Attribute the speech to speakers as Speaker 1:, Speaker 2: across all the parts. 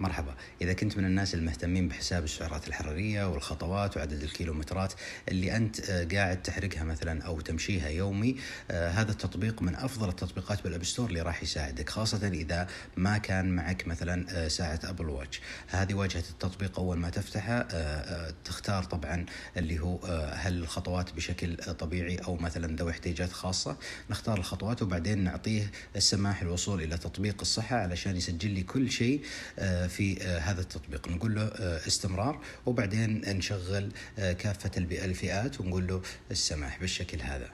Speaker 1: مرحبا إذا كنت من الناس المهتمين بحساب السعرات الحرارية والخطوات وعدد الكيلومترات اللي أنت آه، قاعد تحرقها مثلا أو تمشيها يومي آه، هذا التطبيق من أفضل التطبيقات بالأب ستور اللي راح يساعدك خاصة إذا ما كان معك مثلا آه، ساعة أبل واتش هذه واجهة التطبيق أول ما تفتحها تختار طبعا اللي هو هل الخطوات بشكل طبيعي أو مثلا ذوي احتياجات خاصة نختار الخطوات وبعدين نعطيه السماح الوصول إلى تطبيق الصحة علشان يسجل لي كل شيء في آه، هذا التطبيق نقول له آه، استمرار وبعدين نشغل آه، كافة الفئات ونقول له السماح بالشكل هذا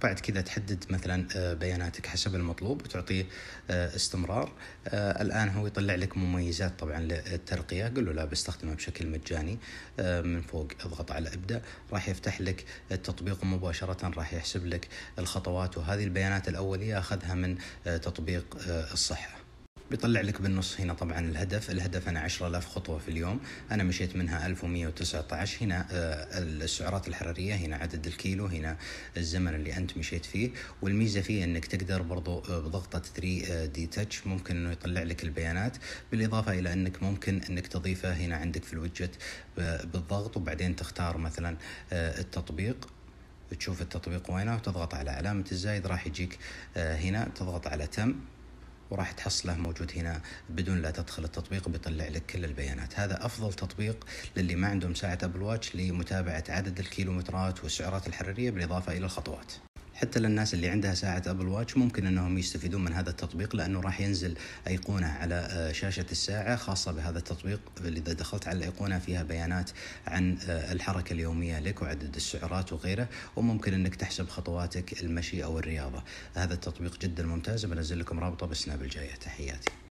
Speaker 1: وبعد كذا تحدد مثلا بياناتك حسب المطلوب وتعطيه استمرار الان هو يطلع لك مميزات طبعا للترقيه قل له لا بستخدمه بشكل مجاني من فوق اضغط على ابدا راح يفتح لك التطبيق مباشره راح يحسب لك الخطوات وهذه البيانات الاوليه اخذها من تطبيق الصحه بيطلع لك بالنص هنا طبعا الهدف الهدف أنا 10000 خطوة في اليوم أنا مشيت منها 1119 هنا آه، السعرات الحرارية هنا عدد الكيلو هنا الزمن اللي أنت مشيت فيه والميزة فيه أنك تقدر برضو آه، بضغطة 3 دي تاتش ممكن أنه يطلع لك البيانات بالإضافة إلى أنك ممكن أنك تضيفه هنا عندك في الوجت آه، بالضغط وبعدين تختار مثلا التطبيق تشوف التطبيق وينه وتضغط على علامة الزايد راح يجيك هنا تضغط على تم وراح تحصله موجود هنا بدون لا تدخل التطبيق بيطلع لك كل البيانات هذا افضل تطبيق للي ما عندهم ساعه ابل واتش لمتابعه عدد الكيلومترات والسعرات الحراريه بالاضافه الى الخطوات حتى للناس اللي عندها ساعة أبل واتش ممكن أنهم يستفيدون من هذا التطبيق لأنه راح ينزل أيقونة على آه، شاشة الساعة خاصة بهذا التطبيق إذا دخلت على الأيقونة فيها بيانات عن آه، الحركة اليومية لك وعدد السعرات وغيره وممكن أنك تحسب خطواتك المشي أو الرياضة هذا التطبيق جدا ممتاز بنزل لكم رابطه بالسناب الجايه تحياتي